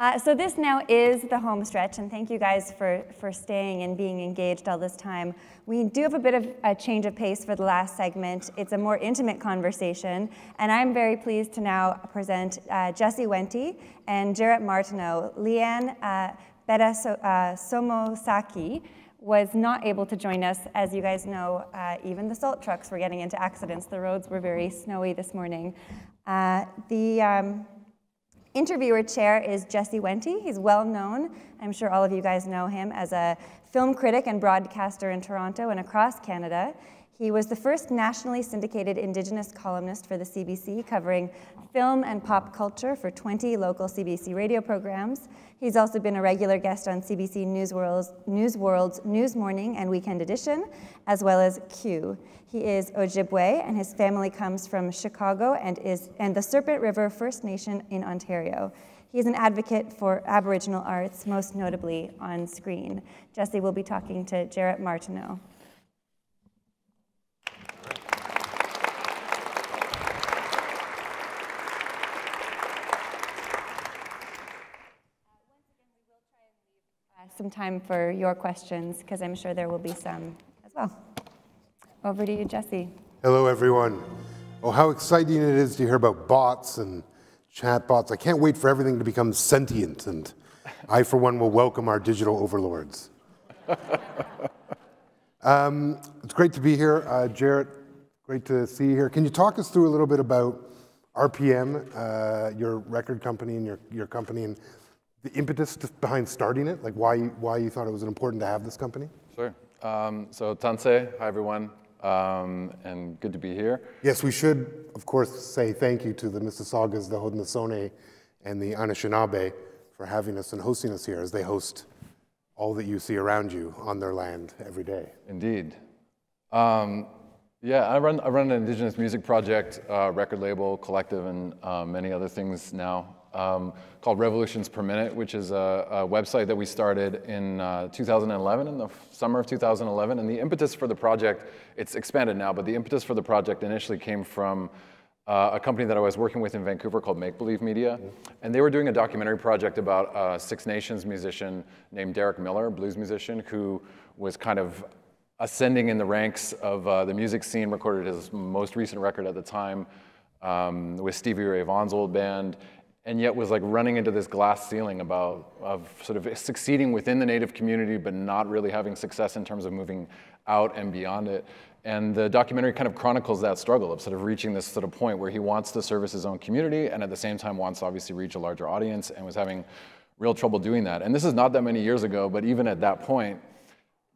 Uh, so this now is the home stretch, and thank you guys for, for staying and being engaged all this time. We do have a bit of a change of pace for the last segment. It's a more intimate conversation, and I'm very pleased to now present uh, Jesse Wente and Jarrett Martineau. Leanne uh, Beda uh, Somosaki was not able to join us. As you guys know, uh, even the salt trucks were getting into accidents. The roads were very snowy this morning. Uh, the... Um, interviewer chair is Jesse Wente. He's well known. I'm sure all of you guys know him as a film critic and broadcaster in Toronto and across Canada. He was the first nationally syndicated Indigenous columnist for the CBC, covering film and pop culture for 20 local CBC radio programs. He's also been a regular guest on CBC News Newsworld's News Morning and Weekend Edition, as well as Q. He is Ojibwe, and his family comes from Chicago and, is, and the Serpent River First Nation in Ontario. He is an advocate for Aboriginal arts, most notably on screen. Jesse will be talking to Jarrett Martineau. some time for your questions because I'm sure there will be some as well. Over to you, Jesse. Hello, everyone. Oh, how exciting it is to hear about bots and chatbots. I can't wait for everything to become sentient, and I, for one, will welcome our digital overlords. um, it's great to be here. Uh, Jarrett, great to see you here. Can you talk us through a little bit about RPM, uh, your record company and your, your company, and the impetus behind starting it, like why, why you thought it was important to have this company? Sure. Um, so Tanse, hi everyone, um, and good to be here. Yes, we should, of course, say thank you to the Mississaugas, the Haudenosaunee, and the Anishinaabe for having us and hosting us here as they host all that you see around you on their land every day. Indeed. Um, yeah, I run, I run an indigenous music project, uh, record label, collective, and uh, many other things now um, called Revolutions Per Minute, which is a, a website that we started in uh, 2011, in the summer of 2011. And the impetus for the project, it's expanded now, but the impetus for the project initially came from uh, a company that I was working with in Vancouver called Make Believe Media. Mm-hmm. And they were doing a documentary project about a uh, Six Nations musician named Derek Miller, blues musician, who was kind of ascending in the ranks of uh, the music scene, recorded his most recent record at the time um, with Stevie Ray Vaughan's old band and yet was like running into this glass ceiling about of sort of succeeding within the native community but not really having success in terms of moving out and beyond it and the documentary kind of chronicles that struggle of sort of reaching this sort of point where he wants to service his own community and at the same time wants to obviously reach a larger audience and was having real trouble doing that and this is not that many years ago but even at that point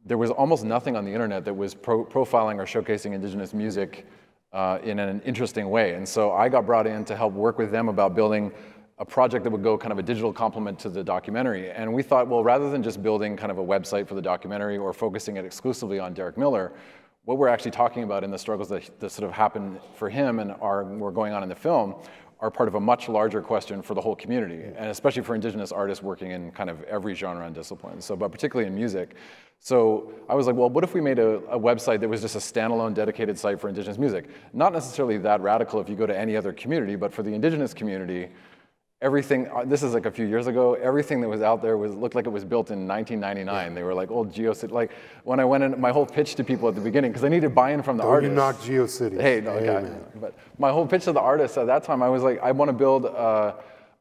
there was almost nothing on the internet that was pro profiling or showcasing indigenous music uh, in an interesting way and so i got brought in to help work with them about building a project that would go kind of a digital complement to the documentary. And we thought, well, rather than just building kind of a website for the documentary or focusing it exclusively on Derek Miller, what we're actually talking about and the struggles that, that sort of happen for him and are were going on in the film are part of a much larger question for the whole community, and especially for Indigenous artists working in kind of every genre and discipline, so, but particularly in music. So I was like, well, what if we made a, a, website that was just a standalone dedicated site for Indigenous music? Not necessarily that radical if you go to any other community, but for the Indigenous community, everything, uh, this is like a few years ago, everything that was out there was looked like it was built in 1999. Yeah. They were like old GeoCity. Like when I went in, my whole pitch to people at the beginning, because I needed buy-in from the Don't You GeoCity. Hey, no, hey, but my whole pitch to the artists at that time, I was like, I want to build a, uh,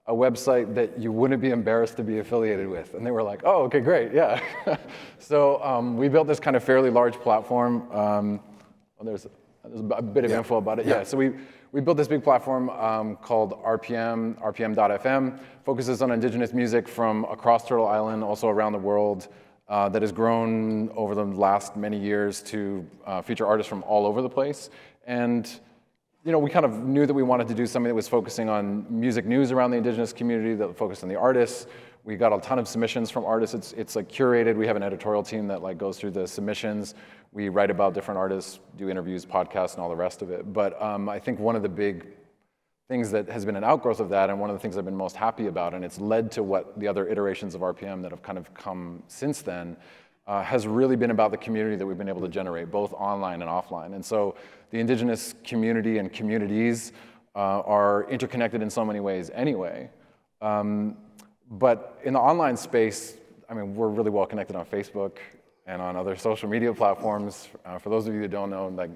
a website that you wouldn't be embarrassed to be affiliated with. And they were like, oh, okay, great, yeah. so um, we built this kind of fairly large platform. Um, well, there's, there's a bit of yeah. info about it. Yeah, yeah. so we, we built this big platform um, called RPM, RPM.fm, focuses on indigenous music from across Turtle Island, also around the world, uh, that has grown over the last many years to uh, feature artists from all over the place. And you know, we kind of knew that we wanted to do something that was focusing on music news around the indigenous community, that focused on the artists, we got a ton of submissions from artists. It's, it's like curated. We have an editorial team that like goes through the submissions. We write about different artists, do interviews, podcasts, and all the rest of it. But um, I think one of the big things that has been an outgrowth of that, and one of the things I've been most happy about, and it's led to what the other iterations of RPM that have kind of come since then, uh, has really been about the community that we've been able to generate, both online and offline. And so the indigenous community and communities uh, are interconnected in so many ways anyway. Um, but in the online space, I mean, we're really well connected on Facebook and on other social media platforms. Uh, for those of you that don't know, like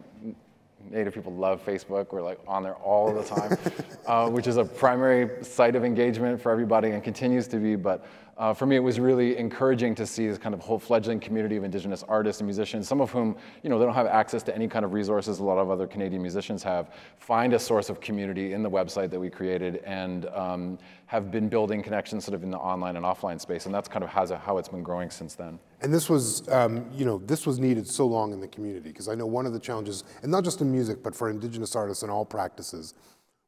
Native people love Facebook. We're like on there all the time, uh, which is a primary site of engagement for everybody and continues to be. But uh, for me, it was really encouraging to see this kind of whole fledgling community of indigenous artists and musicians, some of whom, you know, they don't have access to any kind of resources a lot of other Canadian musicians have, find a source of community in the website that we created and um, have been building connections sort of in the online and offline space. And that's kind of how it's been growing since then. And this was, um, you know, this was needed so long in the community because I know one of the challenges, and not just in music, but for indigenous artists in all practices,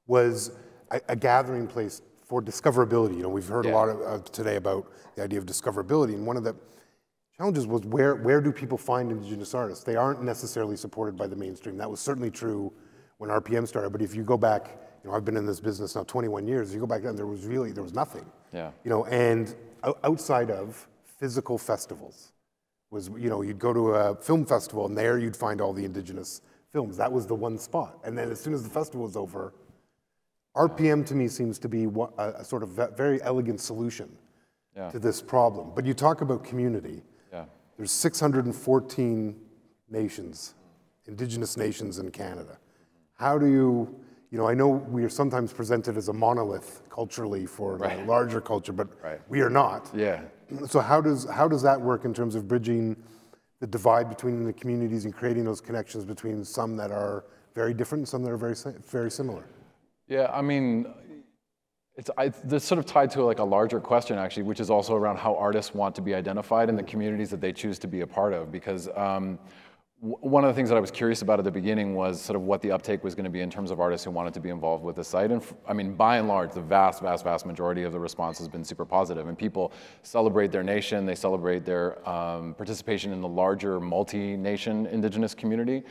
was a, a gathering place for discoverability. You know, we've heard yeah. a lot of, uh, today about the idea of discoverability, and one of the challenges was where, where do people find indigenous artists? They aren't necessarily supported by the mainstream. That was certainly true when RPM started, but if you go back, you know, I've been in this business now 21 years, you go back then, there was really, there was nothing. Yeah. You know, and outside of physical festivals was, you know, you'd go to a film festival and there you'd find all the indigenous films. That was the one spot. And then as soon as the festival was over, RPM to me seems to be a sort of very elegant solution yeah. to this problem. But you talk about community. Yeah. There's 614 nations, indigenous nations in Canada. How do you, you know, I know we are sometimes presented as a monolith culturally for right. a larger culture, but right. we are not. Yeah. So how does, how does that work in terms of bridging the divide between the communities and creating those connections between some that are very different and some that are very, very similar? Yeah, I mean, it's, I, this sort of tied to like a larger question actually, which is also around how artists want to be identified in the communities that they choose to be a part of. Because um, one of the things that I was curious about at the beginning was sort of what the uptake was going to be in terms of artists who wanted to be involved with the site. And I mean, by and large, the vast, vast, vast majority of the response has been super positive. And people celebrate their nation, they celebrate their um, participation in the larger multi-nation indigenous community.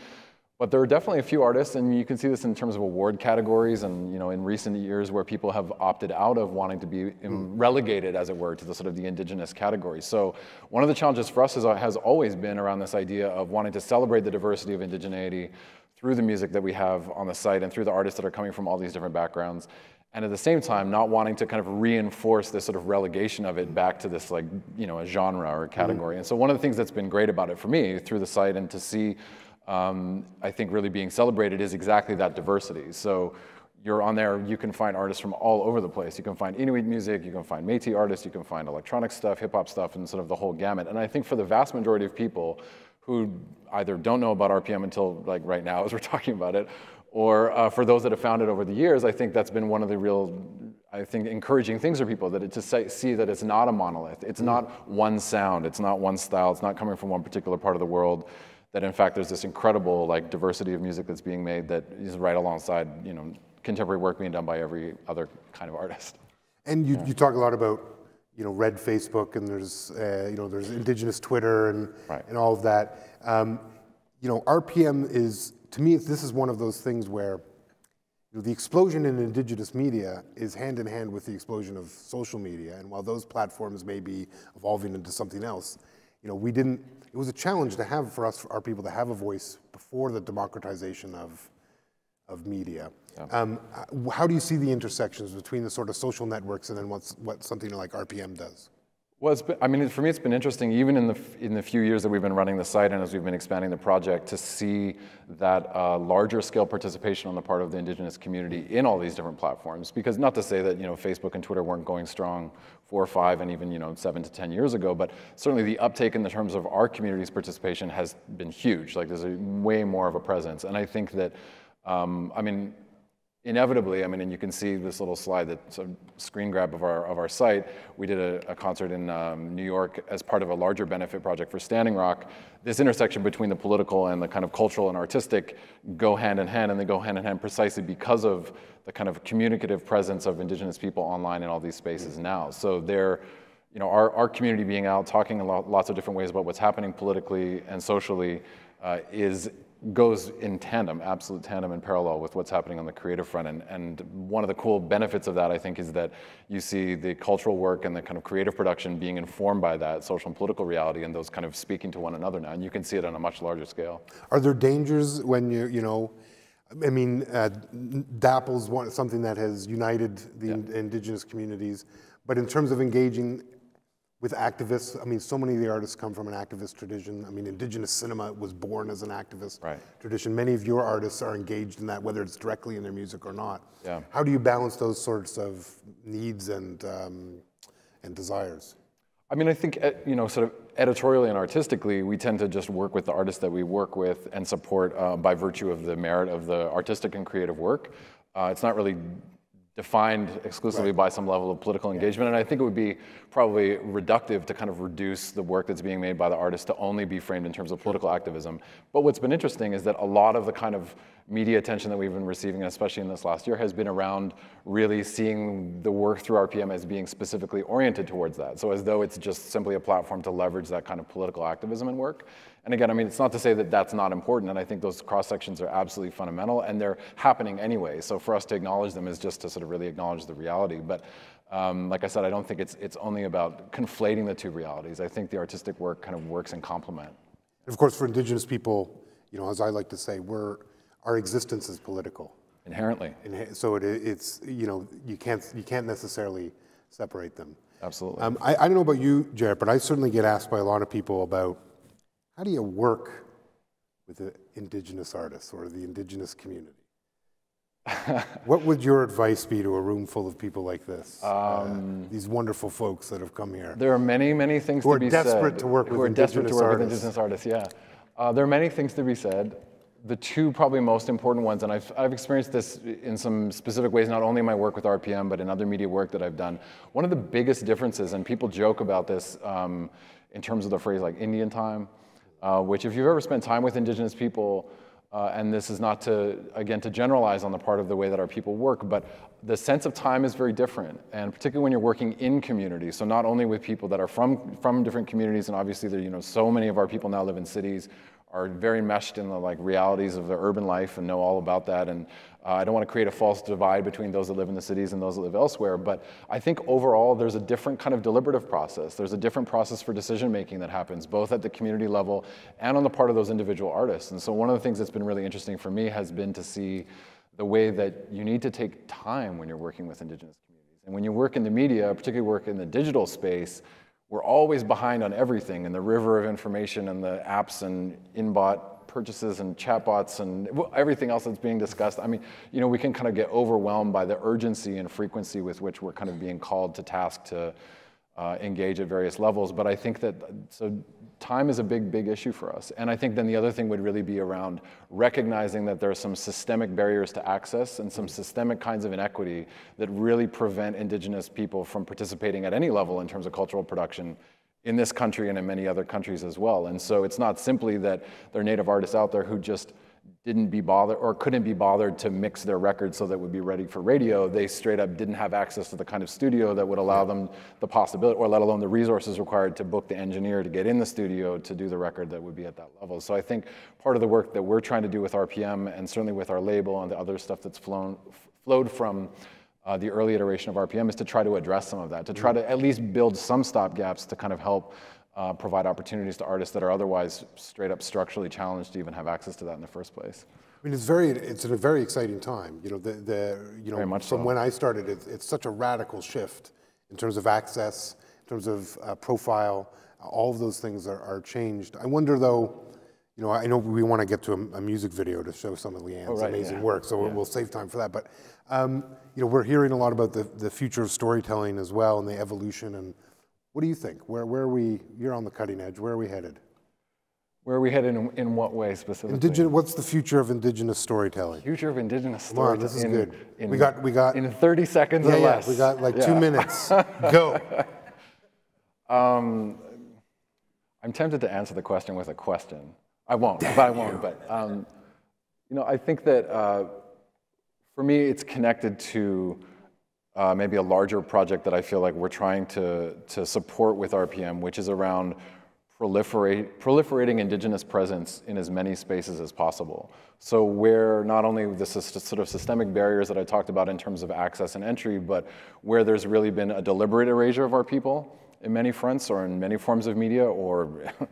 But there are definitely a few artists, and you can see this in terms of award categories and you know, in recent years where people have opted out of wanting to be hmm. relegated, as it were, to the sort of the indigenous category. So one of the challenges for us is, uh, has always been around this idea of wanting to celebrate the diversity of indigeneity through the music that we have on the site and through the artists that are coming from all these different backgrounds. And at the same time, not wanting to kind of reinforce this sort of relegation of it back to this like, you know, a genre or a category. Mm And so one of the things that's been great about it for me through the site and to see um, I think really being celebrated is exactly that diversity. So you're on there, you can find artists from all over the place. You can find Inuit music, you can find Métis artists, you can find electronic stuff, hip hop stuff, and sort of the whole gamut. And I think for the vast majority of people who either don't know about RPM until like right now as we're talking about it, or uh, for those that have found it over the years, I think that's been one of the real, I think, encouraging things for people that it, to say, see that it's not a monolith. It's mm-hmm. not one sound. It's not one style. It's not coming from one particular part of the world that in fact there's this incredible like diversity of music that's being made that is right alongside you know contemporary work being done by every other kind of artist. And you, yeah. you talk a lot about you know red Facebook and there's uh, you know there's indigenous Twitter and right. and all of that. Um, you know RPM is to me this is one of those things where you know, the explosion in indigenous media is hand in hand with the explosion of social media. And while those platforms may be evolving into something else, you know, we didn't, it was a challenge to have for us, for our people to have a voice before the democratization of, of media. Yeah. Um, uh, how do you see the intersections between the sort of social networks and then what's, what something like RPM does? Well, been, I mean, for me, it's been interesting, even in the, in the few years that we've been running the site and as we've been expanding the project, to see that uh, larger scale participation on the part of the indigenous community in all these different platforms. Because not to say that, you know, Facebook and Twitter weren't going strong four or five and even, you know, seven to 10 years ago, but certainly the uptake in the terms of our community's participation has been huge. Like, there's a, way more of a presence. And I think that, um, I mean, inevitably, I mean, and you can see this little slide, that's a screen grab of our, of our site. We did a, a concert in um, New York as part of a larger benefit project for Standing Rock. This intersection between the political and the kind of cultural and artistic go hand in hand, and they go hand in hand precisely because of the kind of communicative presence of indigenous people online in all these spaces mm-hmm. now. So they're, you know, our, our community being out, talking in lots of different ways about what's happening politically and socially uh, is goes in tandem, absolute tandem in parallel with what's happening on the creative front. And, and one of the cool benefits of that, I think, is that you see the cultural work and the kind of creative production being informed by that social and political reality and those kind of speaking to one another now. And you can see it on a much larger scale. Are there dangers when you, you know, I mean, uh, Dapple's one, something that has united the yeah. indigenous communities, but in terms of engaging with activists. I mean, so many of the artists come from an activist tradition. I mean, indigenous cinema was born as an activist right. tradition. Many of your artists are engaged in that, whether it's directly in their music or not. Yeah. How do you balance those sorts of needs and, um, and desires? I mean, I think, eh, you know, sort of editorially and artistically, we tend to just work with the artists that we work with and support uh, by virtue of the merit of the artistic and creative work. Uh, it's not really defined exclusively right. by some level of political engagement. Yeah. And I think it would be probably reductive to kind of reduce the work that's being made by the artist to only be framed in terms of political activism. But what's been interesting is that a lot of the kind of media attention that we've been receiving, especially in this last year, has been around really seeing the work through RPM as being specifically oriented towards that. So as though it's just simply a platform to leverage that kind of political activism and work. And again, I mean, it's not to say that that's not important, and I think those cross sections are absolutely fundamental, and they're happening anyway. So for us to acknowledge them is just to sort of really acknowledge the reality. But um, like I said, I don't think it's, it's only about conflating the two realities. I think the artistic work kind of works in complement. Of course, for indigenous people, you know, as I like to say, we're our existence is political. Inherently. Inher so it, it's, you know, you can't, you can't necessarily separate them. Absolutely. Um, I, I don't know about you, Jared, but I certainly get asked by a lot of people about how do you work with the indigenous artists or the indigenous community? what would your advice be to a room full of people like this? Uh, um, uh, these wonderful folks that have come here. There are many, many things to be said. Who are desperate to work, with indigenous, to work with indigenous artists. yeah. Uh, there are many things to be said the two probably most important ones, and I've, I've experienced this in some specific ways, not only in my work with RPM, but in other media work that I've done. One of the biggest differences, and people joke about this um, in terms of the phrase like Indian time, uh, which if you've ever spent time with indigenous people, uh, and this is not to, again, to generalize on the part of the way that our people work, but the sense of time is very different, and particularly when you're working in communities, so not only with people that are from, from different communities, and obviously there, you know, so many of our people now live in cities are very meshed in the like realities of the urban life and know all about that. And uh, I don't want to create a false divide between those that live in the cities and those that live elsewhere. But I think overall, there's a different kind of deliberative process. There's a different process for decision making that happens both at the community level and on the part of those individual artists. And so one of the things that's been really interesting for me has been to see the way that you need to take time when you're working with indigenous communities. And when you work in the media, particularly work in the digital space, we're always behind on everything in the river of information and the apps and inbot purchases and chatbots and everything else that's being discussed. I mean, you know, we can kind of get overwhelmed by the urgency and frequency with which we're kind of being called to task to uh, engage at various levels. But I think that so time is a big, big issue for us. And I think then the other thing would really be around recognizing that there are some systemic barriers to access and some systemic kinds of inequity that really prevent indigenous people from participating at any level in terms of cultural production in this country and in many other countries as well. And so it's not simply that there are native artists out there who just didn't be bothered or couldn't be bothered to mix their records so that would be ready for radio. They straight up didn't have access to the kind of studio that would allow them the possibility, or let alone the resources required to book the engineer to get in the studio to do the record that would be at that level. So I think part of the work that we're trying to do with RPM and certainly with our label and the other stuff that's flown, flowed from uh, the early iteration of RPM is to try to address some of that, to try to at least build some stopgaps to kind of help uh, provide opportunities to artists that are otherwise straight up structurally challenged to even have access to that in the first place. I mean, it's very, it's a very exciting time. You know, the, the you know, from so. when I started, it's, it's, such a radical shift in terms of access, in terms of uh, profile, all of those things are, are, changed. I wonder though, you know, I know we want to get to a, a music video to show some of Leanne's oh, right, amazing yeah. work, so yeah. we'll save time for that. But, um, you know, we're hearing a lot about the, the future of storytelling as well and the evolution and what do you think? Where, where are we, you're on the cutting edge, where are we headed? Where are we headed in, in what way specifically? Indigenous, what's the future of indigenous storytelling? Future of indigenous storytelling. this is in, good. In, we got, we got. In 30 seconds yeah, or less. Yeah, we got like yeah. two minutes. Go. Um, I'm tempted to answer the question with a question. I won't, Damn but I won't. You. But um, you know, I think that uh, for me, it's connected to uh, maybe a larger project that I feel like we're trying to, to support with RPM, which is around proliferate, proliferating indigenous presence in as many spaces as possible. So where not only the sort of systemic barriers that I talked about in terms of access and entry, but where there's really been a deliberate erasure of our people in many fronts or in many forms of media or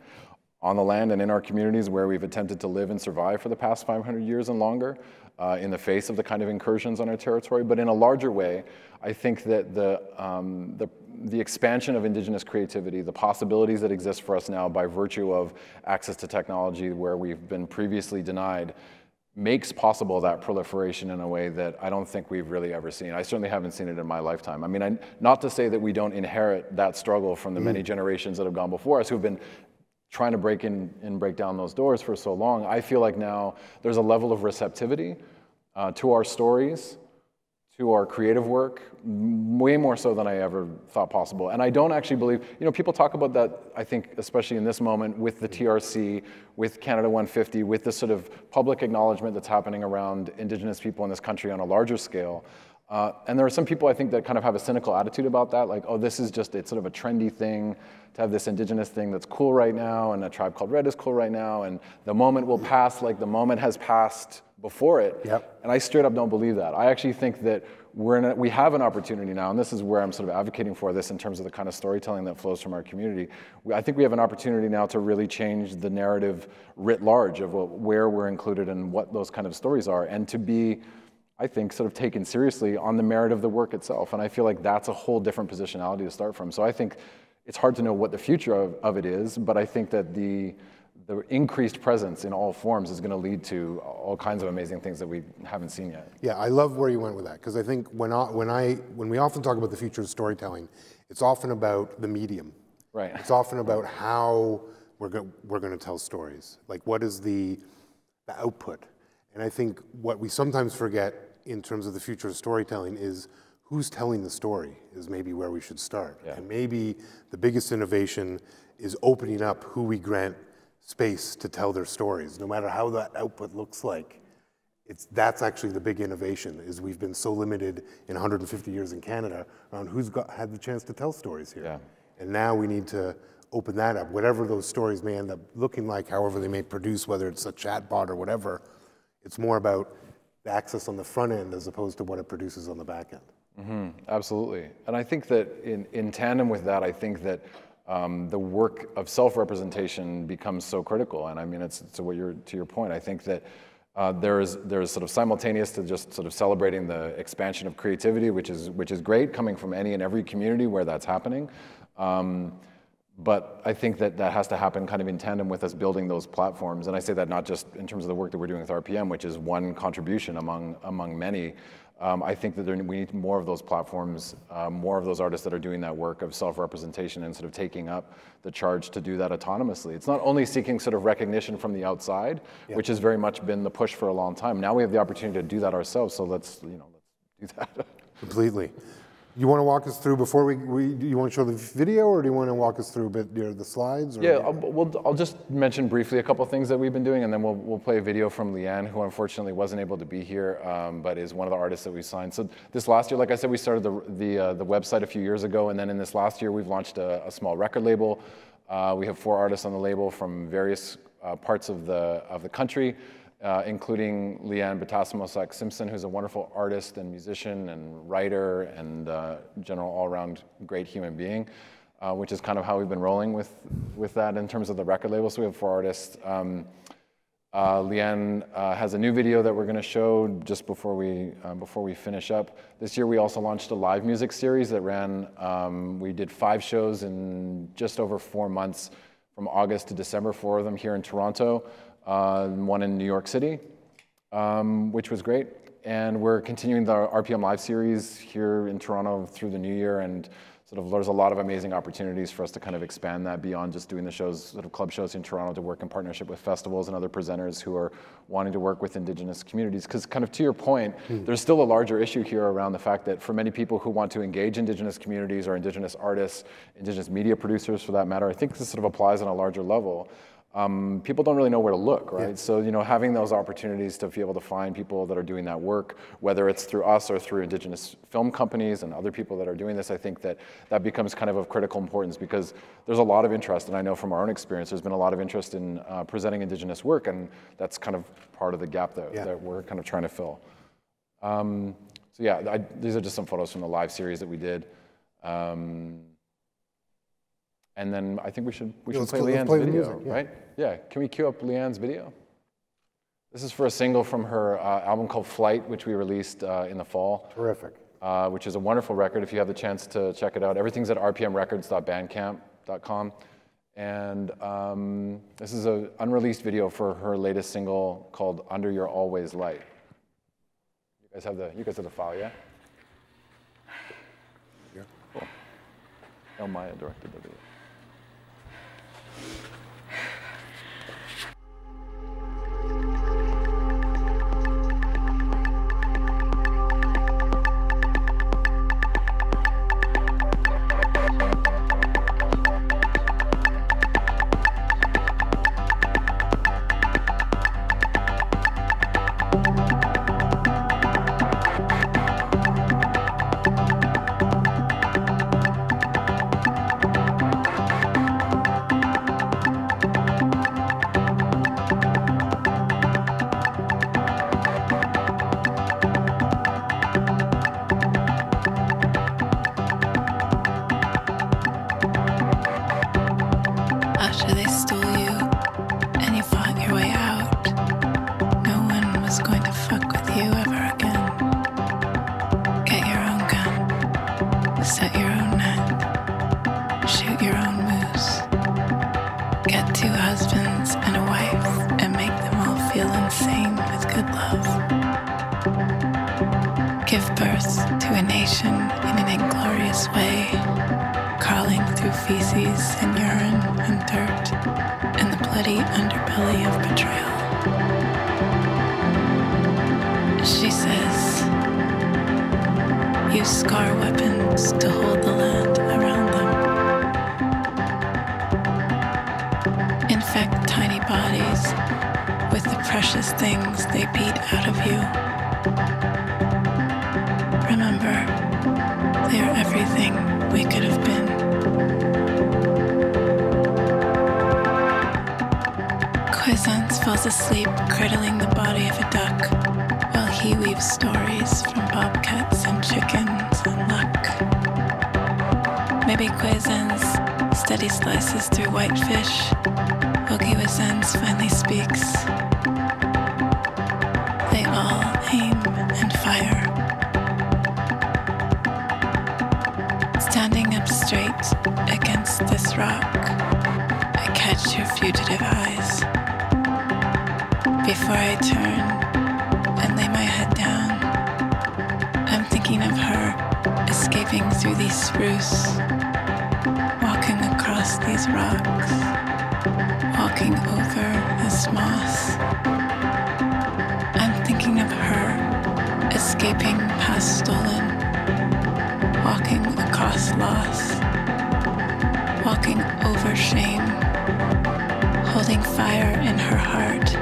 on the land and in our communities where we've attempted to live and survive for the past 500 years and longer uh, in the face of the kind of incursions on our territory. But in a larger way, I think that the, um, the, the expansion of indigenous creativity, the possibilities that exist for us now by virtue of access to technology where we've been previously denied, makes possible that proliferation in a way that I don't think we've really ever seen. I certainly haven't seen it in my lifetime. I mean, I, not to say that we don't inherit that struggle from the many mm. generations that have gone before us who've been trying to break in and break down those doors for so long. I feel like now there's a level of receptivity uh, to our stories to our creative work, way more so than I ever thought possible. And I don't actually believe, you know, people talk about that, I think, especially in this moment with the TRC, with Canada 150, with this sort of public acknowledgement that's happening around Indigenous people in this country on a larger scale. Uh, and there are some people I think that kind of have a cynical attitude about that, like, oh, this is just it's sort of a trendy thing to have this indigenous thing that's cool right now, and a tribe called Red is cool right now, and the moment will pass like the moment has passed before it. Yep. And I straight up don't believe that. I actually think that we're in a, we have an opportunity now, and this is where I'm sort of advocating for this in terms of the kind of storytelling that flows from our community. We, I think we have an opportunity now to really change the narrative writ large of what, where we're included and what those kind of stories are, and to be I think, sort of taken seriously on the merit of the work itself. And I feel like that's a whole different positionality to start from. So I think it's hard to know what the future of, of it is, but I think that the the increased presence in all forms is going to lead to all kinds of amazing things that we haven't seen yet. Yeah, I love where you went with that because I think when I, when I when we often talk about the future of storytelling, it's often about the medium. Right. It's often about how we're go- we're going to tell stories. Like what is the the output? And I think what we sometimes forget in terms of the future of storytelling is who's telling the story is maybe where we should start. Yeah. And maybe the biggest innovation is opening up who we grant space to tell their stories, no matter how that output looks like. It's, that's actually the big innovation, is we've been so limited in 150 years in Canada on who's got, had the chance to tell stories here. Yeah. And now we need to open that up. Whatever those stories may end up looking like, however they may produce, whether it's a chatbot or whatever, it's more about the access on the front end as opposed to what it produces on the back end. Mm-hmm. Absolutely. And I think that in, in tandem with that, I think that um, the work of self-representation becomes so critical. And I mean, it's, what you're, to your point. I think that uh, there is there is sort of simultaneous to just sort of celebrating the expansion of creativity, which is which is great, coming from any and every community where that's happening. Um, but I think that that has to happen kind of in tandem with us building those platforms. And I say that not just in terms of the work that we're doing with RPM, which is one contribution among among many. Um, I think that there, we need more of those platforms, uh, more of those artists that are doing that work of self-representation and sort of taking up the charge to do that autonomously. It's not only seeking sort of recognition from the outside, yeah. which has very much been the push for a long time. Now we have the opportunity to do that ourselves, so let's, you know, let's do that. Completely. You want to walk us through before we, we do you want to show the video or do you want to walk us through a bit near the slides? Or? yeah, I'll, we'll, I'll just mention briefly a couple things that we've been doing and then we'll, we'll play a video from Leanne who unfortunately wasn't able to be here um, but is one of the artists that we signed. So this last year, like I said, we started the, the, uh, the website a few years ago and then in this last year we've launched a, a small record label. Uh, we have four artists on the label from various uh, parts of the, of the country uh, including Leanne Batasimosak Simpson, who's a wonderful artist and musician and writer and uh, general all around great human being, uh, which is kind of how we've been rolling with, with that in terms of the record label. So we have four artists. Um, uh, Leanne uh, has a new video that we're going to show just before we, uh, before we finish up. This year we also launched a live music series that ran, um, we did five shows in just over four months from August to December, four of them here in Toronto uh, one in New York City, um, which was great. And we're continuing the RPM Live series here in Toronto through the new year. And sort of there's a lot of amazing opportunities for us to kind of expand that beyond just doing the shows, sort of club shows in Toronto to work in partnership with festivals and other presenters who are wanting to work with indigenous communities. Because kind of to your point, hmm. there's still a larger issue here around the fact that for many people who want to engage indigenous communities or indigenous artists, indigenous media producers for that matter, I think this sort of applies on a larger level um, people don't really know where to look, right? Yeah. So, you know, having those opportunities to be able to find people that are doing that work, whether it's through us or through indigenous film companies and other people that are doing this, I think that that becomes kind of of critical importance because there's a lot of interest, and I know from our own experience, there's been a lot of interest in uh, presenting indigenous work, and that's kind of part of the gap that, yeah. that we're kind of trying to fill. Um, so yeah, I, these are just some photos from the live series that we did. Um, and then I think we should we yeah, should play the play video, music, yeah. right? Yeah, can we cue up Leanne's video? This is for a single from her uh, album called Flight, which we released uh, in the fall. Terrific. Uh, which is a wonderful record if you have the chance to check it out. Everything's at rpmrecords.bandcamp.com. And um, this is an unreleased video for her latest single called Under Your Always Light. You guys have the, you guys have the file, yeah? Yeah. Cool. El Maya directed the video. give birth to a nation in an inglorious way, crawling through feces and urine and dirt and the bloody underbelly of betrayal. She says, use scar weapons to hold the land around them. Infect tiny bodies with the precious things they beat out of you. everything we could have been. Cuisance falls asleep, cradling the body of a duck, while he weaves stories from bobcats and chickens and luck. Maybe Cuisance steady slices through whitefish. fish, while finally speaks. before I turn and lay my head down. I'm thinking of her escaping through these spruce, walking across these rocks, walking over this moss. I'm thinking of her escaping past stolen, walking across loss, walking over shame, holding fire in her heart.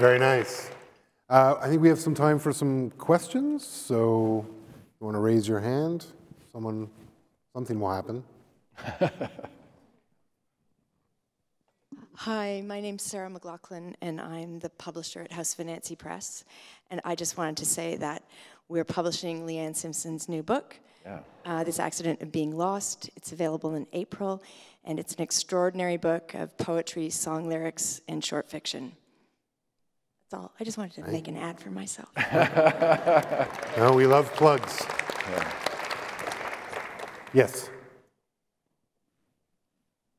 Very nice. Uh, I think we have some time for some questions, so you want to raise your hand? Someone, something will happen. Hi, my name's Sarah McLaughlin, and I'm the publisher at House Financy Press. And I just wanted to say that we're publishing Leanne Simpson's new book, yeah. uh, This Accident of Being Lost. It's available in April, and it's an extraordinary book of poetry, song lyrics, and short fiction. That's all. I just wanted to make an ad for myself. no, we love plugs. Yeah. Yes.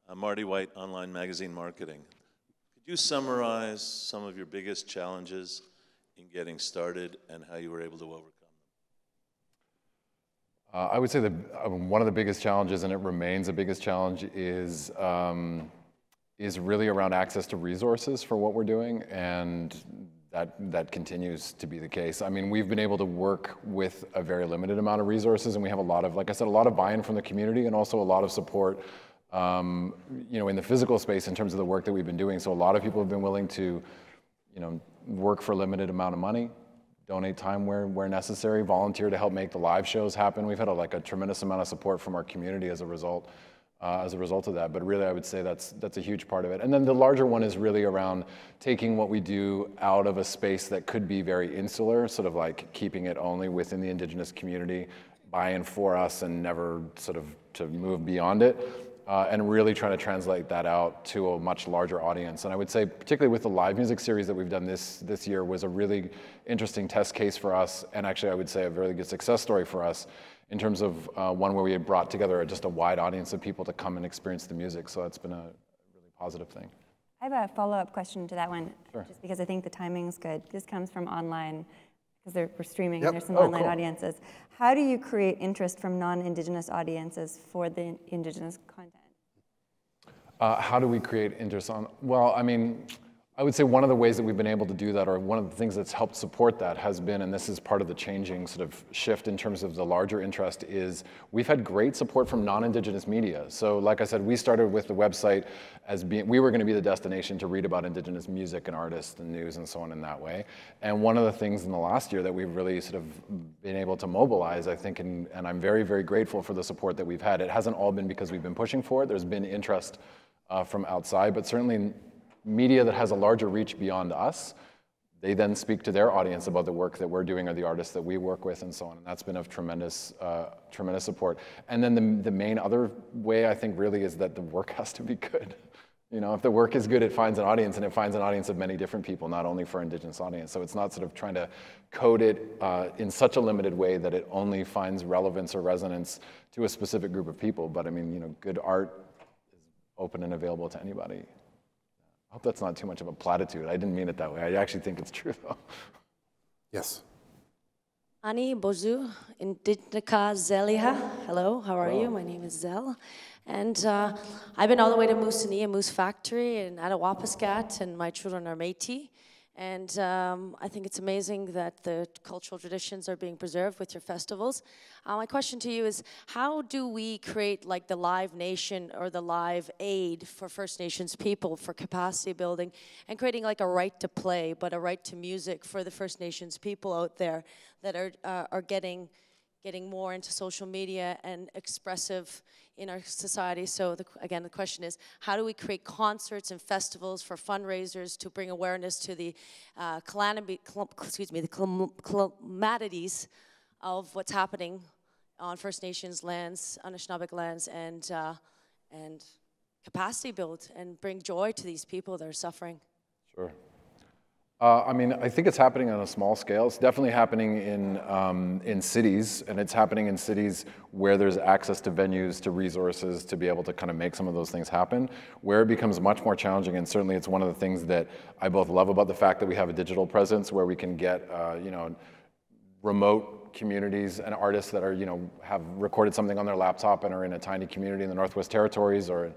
I'm uh, Marty White, Online Magazine Marketing. Could you summarize some of your biggest challenges in getting started and how you were able to overcome them? Uh, I would say that uh, one of the biggest challenges, and it remains the biggest challenge, is. Um, is really around access to resources for what we're doing, and that, that continues to be the case. I mean, we've been able to work with a very limited amount of resources, and we have a lot of, like I said, a lot of buy-in from the community, and also a lot of support, um, you know, in the physical space in terms of the work that we've been doing. So a lot of people have been willing to, you know, work for a limited amount of money, donate time where, where necessary, volunteer to help make the live shows happen. We've had a, like a tremendous amount of support from our community as a result uh, as a result of that. But really, I would say that's, that's a huge part of it. And then the larger one is really around taking what we do out of a space that could be very insular, sort of like keeping it only within the indigenous community, by and for us, and never sort of to move beyond it. Uh, and really trying to translate that out to a much larger audience. And I would say, particularly with the live music series that we've done this this year, was a really interesting test case for us, and actually, I would say a really good success story for us in terms of uh, one where we had brought together just a wide audience of people to come and experience the music. So that's been a really positive thing. I have a follow-up question to that one, sure. just because I think the timing's good. This comes from online, because we're streaming yep. and there's some oh, online cool. audiences. How do you create interest from non-Indigenous audiences for the Indigenous content? Uh, how do we create interest on, well, I mean, I would say one of the ways that we've been able to do that, or one of the things that's helped support that, has been, and this is part of the changing sort of shift in terms of the larger interest, is we've had great support from non Indigenous media. So, like I said, we started with the website as being, we were going to be the destination to read about Indigenous music and artists and news and so on in that way. And one of the things in the last year that we've really sort of been able to mobilize, I think, and, and I'm very, very grateful for the support that we've had. It hasn't all been because we've been pushing for it, there's been interest uh, from outside, but certainly media that has a larger reach beyond us. They then speak to their audience about the work that we're doing or the artists that we work with and so on. And that's been of tremendous, uh, tremendous support. And then the, the main other way I think really is that the work has to be good. You know, if the work is good, it finds an audience, and it finds an audience of many different people, not only for Indigenous audience. So it's not sort of trying to code it uh, in such a limited way that it only finds relevance or resonance to a specific group of people. But I mean, you know, good art is open and available to anybody. I hope that's not too much of a platitude. I didn't mean it that way. I actually think it's true, though. Yes. Ani Bozu Intitnika Zeliha. Hello, how are Hello. you? My name is Zel. And uh, I've been all the way to Moosonee, Moose Factory, and Attawapiskat, and my children are Métis. And um, I think it's amazing that the cultural traditions are being preserved with your festivals. Uh, my question to you is, how do we create like the Live Nation or the Live Aid for First Nations people for capacity building and creating like a right to play, but a right to music for the First Nations people out there that are, uh, are getting getting more into social media and expressive in our society. So the, again, the question is, how do we create concerts and festivals for fundraisers to bring awareness to the uh, calamity, excuse me, the calamities of what's happening on First Nations lands, Anishinaabeg lands, and uh, and capacity build and bring joy to these people that are suffering. Sure. Uh, I mean, I think it's happening on a small scale. It's definitely happening in, um, in cities, and it's happening in cities where there's access to venues, to resources, to be able to kind of make some of those things happen. Where it becomes much more challenging, and certainly it's one of the things that I both love about the fact that we have a digital presence where we can get, uh, you know, remote communities and artists that are, you know, have recorded something on their laptop and are in a tiny community in the Northwest Territories or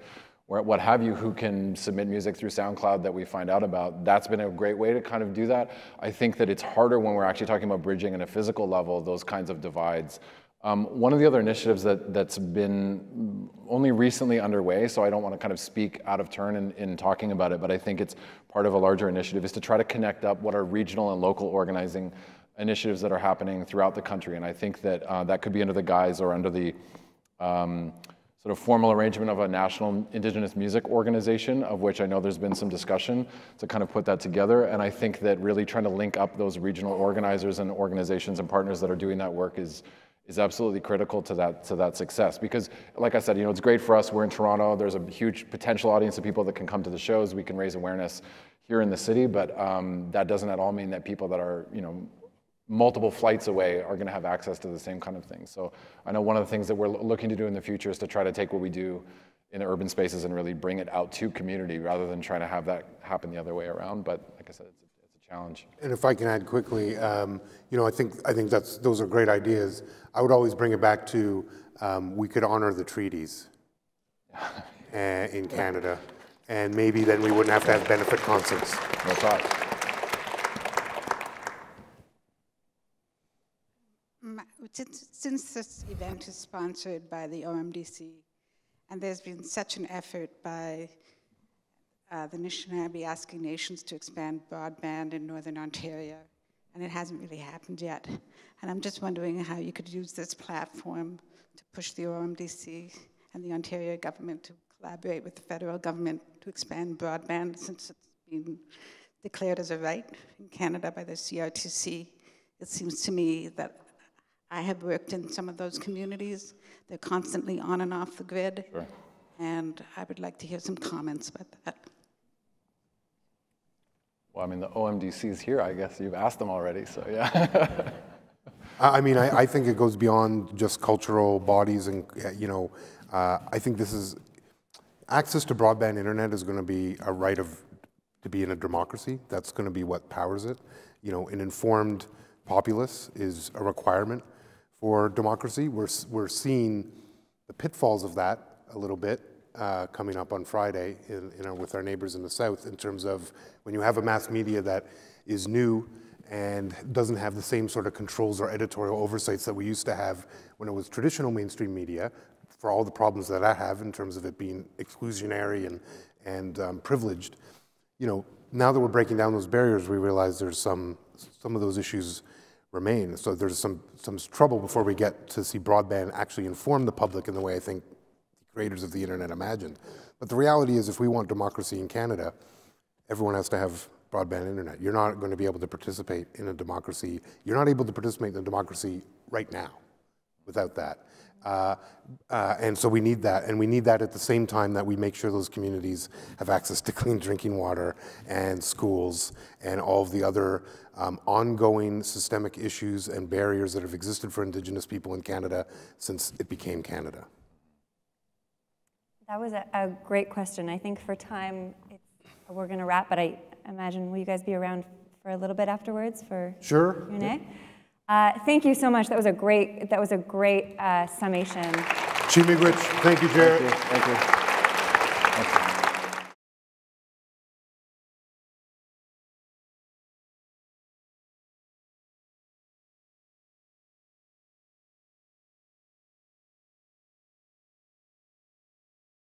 what have you who can submit music through SoundCloud that we find out about. That's been a great way to kind of do that. I think that it's harder when we're actually talking about bridging in a physical level those kinds of divides. Um, one of the other initiatives that, that's been only recently underway, so I don't want to kind of speak out of turn in, in talking about it, but I think it's part of a larger initiative, is to try to connect up what are regional and local organizing initiatives that are happening throughout the country. And I think that uh, that could be under the guise or under the um, sort of formal arrangement of a national indigenous music organization, of which I know there's been some discussion to kind of put that together. And I think that really trying to link up those regional organizers and organizations and partners that are doing that work is is absolutely critical to that to that success because like I said, you know, it's great for us. We're in Toronto. There's a huge potential audience of people that can come to the shows. We can raise awareness here in the city, but um, that doesn't at all mean that people that are, you know, multiple flights away are going to have access to the same kind of things. So I know one of the things that we're looking to do in the future is to try to take what we do in urban spaces and really bring it out to community rather than trying to have that happen the other way around. But like I said, it's a, it's a challenge. And if I can add quickly, um, you know, I think I think that's those are great ideas. I would always bring it back to um, we could honor the treaties in Canada, and maybe then we wouldn't have to have benefit concerts. No thought. since this event is sponsored by the OMDC, and there's been such an effort by uh, the Anishinaabe asking nations to expand broadband in Northern Ontario, and it hasn't really happened yet. And I'm just wondering how you could use this platform to push the OMDC and the Ontario government to collaborate with the federal government to expand broadband since it's been declared as a right in Canada by the CRTC. It seems to me that I have worked in some of those communities. They're constantly on and off the grid. Sure. And I would like to hear some comments about that. Well, I mean, the OMDC is here, I guess. You've asked them already, so yeah. I mean, I, I, think it goes beyond just cultural bodies and, uh, you know, uh, I think this is, access to broadband internet is going to be a right of, to be in a democracy. That's going to be what powers it. You know, an informed populace is a requirement for democracy. We're, we're seeing the pitfalls of that a little bit uh, coming up on Friday in, with our neighbors in the South in terms of when you have a mass media that is new and doesn't have the same sort of controls or editorial oversights that we used to have when it was traditional mainstream media for all the problems that I have in terms of it being exclusionary and, and um, privileged. You know, now that we're breaking down those barriers, we realize there's some, some of those issues remain. So there's some, some trouble before we get to see broadband actually inform the public in the way I think the creators of the internet imagined. But the reality is if we want democracy in Canada, everyone has to have broadband internet. You're not going to be able to participate in a democracy. You're not able to participate in a democracy right now without that. Uh, uh, and so we need that. And we need that at the same time that we make sure those communities have access to clean drinking water and schools and all of the other um, ongoing systemic issues and barriers that have existed for Indigenous people in Canada since it became Canada. That was a, a great question. I think for time, we're going to wrap, but I imagine will you guys be around for a little bit afterwards for sure. Q&A? Uh, thank you so much. That was a great, that was a great uh, summation. Chimigwich, thank you, Jared. Thank you. Thank you.